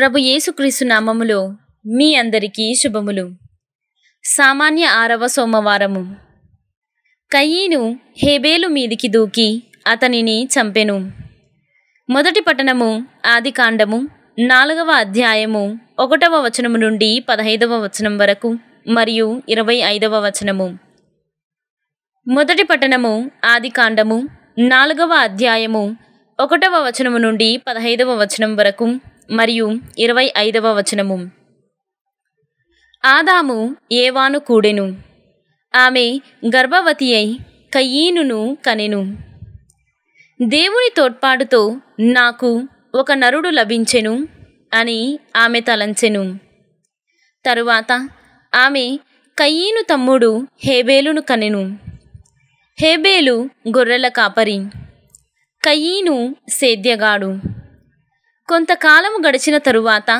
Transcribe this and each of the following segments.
ప్రభు యేసుక్రీస్తు నామములో మీ అందరికీ శుభములు సామాన్య ఆరవ సోమవారము కయ్యీను హేబేలు మీదికి దూకి అతనిని చంపెను మొదటి పట్టణము ఆది కాండము నాలుగవ అధ్యాయము ఒకటవ వచనము నుండి పదహైదవ వచనం వరకు మరియు ఇరవై ఐదవ వచనము మొదటి పట్టణము ఆది కాండము నాలుగవ అధ్యాయము ఒకటవ వచనము నుండి పదహైదవ వచనం వరకు మరియు ఇరవై ఐదవ వచనము ఆదాము ఏవాను కూడెను ఆమె గర్భవతి అయి కయ్యీనును కనెను దేవుని తోడ్పాటుతో నాకు ఒక నరుడు లభించెను అని ఆమె తలంచెను తరువాత ఆమె కయ్యీను తమ్ముడు హేబేలును కనెను హేబేలు గొర్రెల కాపరి కయ్యీను సేద్యగాడు కొంతకాలము గడిచిన తరువాత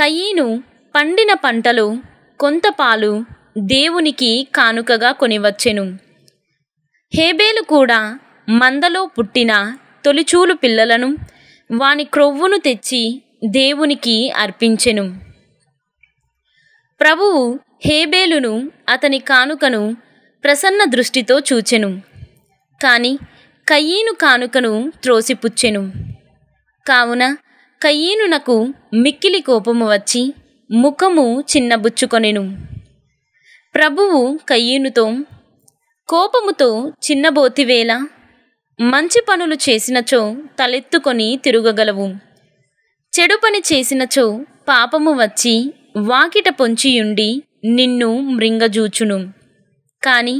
కయ్యీను పండిన పంటలో కొంత పాలు దేవునికి కానుకగా కొనివచ్చెను హేబేలు కూడా మందలో పుట్టిన తొలిచూలు పిల్లలను వాని క్రొవ్వును తెచ్చి దేవునికి అర్పించెను ప్రభువు హేబేలును అతని కానుకను ప్రసన్న దృష్టితో చూచెను కాని కయ్యీను కానుకను త్రోసిపుచ్చెను కావున కయ్యీనునకు మిక్కిలి కోపము వచ్చి ముఖము చిన్నబుచ్చుకొనెను ప్రభువు కయ్యీనుతో కోపముతో చిన్నబోతివేళ మంచి పనులు చేసినచో తలెత్తుకొని తిరుగగలవు చెడు పని చేసినచో పాపము వచ్చి వాకిట పొంచియుండి నిన్ను మృంగజూచును కాని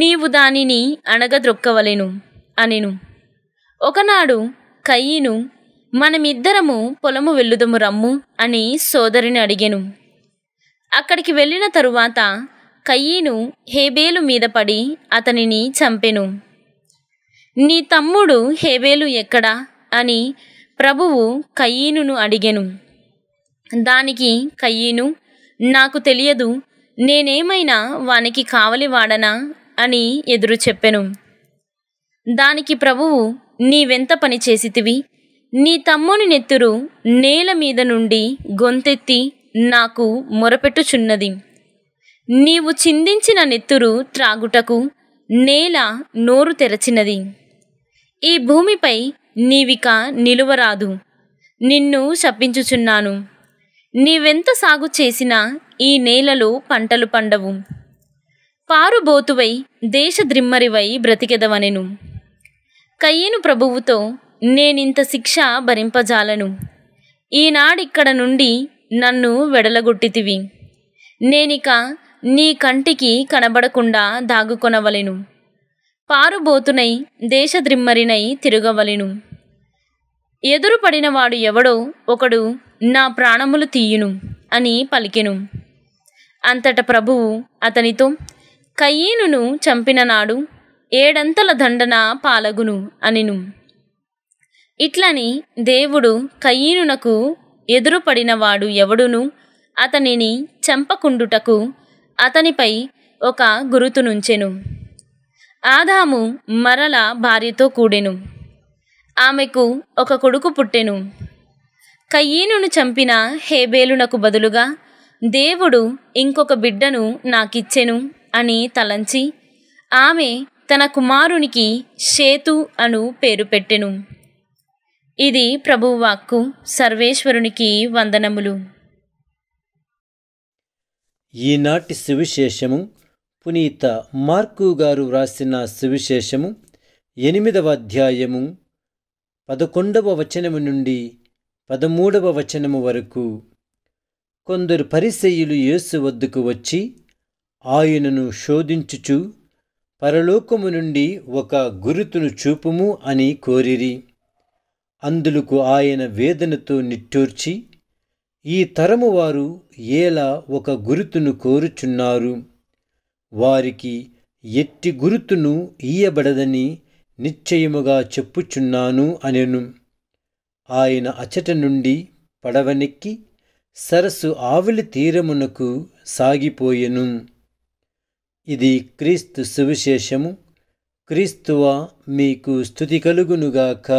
నీవు దానిని అణగద్రొక్కవలెను అనెను ఒకనాడు కయ్యిను మనమిద్దరము పొలము వెళ్ళుదము రమ్ము అని సోదరిని అడిగెను అక్కడికి వెళ్ళిన తరువాత కయ్యీను హేబేలు మీద పడి అతనిని చంపెను నీ తమ్ముడు హేబేలు ఎక్కడా అని ప్రభువు కయ్యీనును అడిగెను దానికి కయ్యీను నాకు తెలియదు నేనేమైనా వానికి కావలివాడనా అని ఎదురు చెప్పెను దానికి ప్రభువు నీవెంత పని చేసితివి నీ తమ్ముని నెత్తురు నేల మీద నుండి గొంతెత్తి నాకు మొరపెట్టుచున్నది నీవు చిందించిన నెత్తురు త్రాగుటకు నేల నోరు తెరచినది ఈ భూమిపై నీవిక నిలువరాదు నిన్ను శపించుచున్నాను నీవెంత సాగు చేసినా ఈ నేలలో పంటలు పండవు పారుబోతువై దేశద్రిమ్మరివై బ్రతికెదవనెను కయ్యను ప్రభువుతో నేనింత శిక్ష భరింపజాలను ఈనాడిక్కడ నుండి నన్ను వెడలగొట్టితివి నేనిక నీ కంటికి కనబడకుండా దాగుకొనవలెను పారుబోతునై దేశద్రిమ్మరినై తిరగవలెను ఎదురుపడినవాడు ఎవడో ఒకడు నా ప్రాణములు తీయును అని పలికెను అంతట ప్రభువు అతనితో కయ్యీనును చంపిన నాడు ఏడంతల దండన పాలగును అనిను ఇట్లని దేవుడు కయ్యీనునకు ఎదురుపడినవాడు ఎవడును అతనిని చంపకుండుటకు అతనిపై ఒక గురుతునుంచెను ఆదాము మరల భార్యతో కూడెను ఆమెకు ఒక కొడుకు పుట్టెను కయ్యీనును చంపిన హేబేలునకు బదులుగా దేవుడు ఇంకొక బిడ్డను నాకిచ్చెను అని తలంచి ఆమె తన కుమారునికి సేతు అను పేరు పెట్టెను ఇది ప్రభువాక్కు సర్వేశ్వరునికి వందనములు ఈనాటి సువిశేషము పునీత మార్కు గారు వ్రాసిన సువిశేషము ఎనిమిదవ అధ్యాయము పదకొండవ వచనము నుండి పదమూడవ వచనము వరకు కొందరు పరిసెయులు యేసు వద్దకు వచ్చి ఆయనను శోధించుచు పరలోకము నుండి ఒక గురుతును చూపుము అని కోరిరి అందులకు ఆయన వేదనతో నిట్టూర్చి ఈ తరము వారు ఎలా ఒక గురుతును కోరుచున్నారు వారికి ఎట్టి గురుతును ఈయబడదని నిశ్చయముగా చెప్పుచున్నాను అనెను ఆయన అచట నుండి పడవనెక్కి సరస్సు ఆవిలి తీరమునకు సాగిపోయెను ఇది క్రీస్తు సువిశేషము క్రీస్తువ మీకు స్థుతి కలుగునుగాక